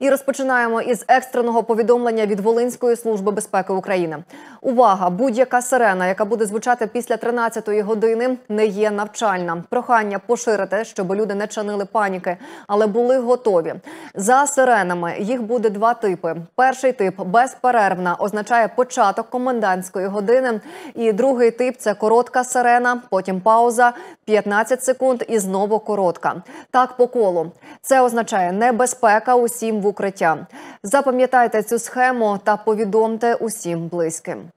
І розпочинаємо із екстреного повідомлення від Волинської служби безпеки України. Увага! Будь-яка сирена, яка буде звучати після 13-ї години, не є навчальна. Прохання поширити, щоб люди не чанили паніки, але були готові. За сиренами їх буде два типи: перший тип безперервна, означає початок комендантської години, і другий тип це коротка сирена, потім пауза, 15 секунд і знову коротка. Так по колу це означає небезпека усім в укриття. Запам'ятайте цю схему та повідомте усім близьким.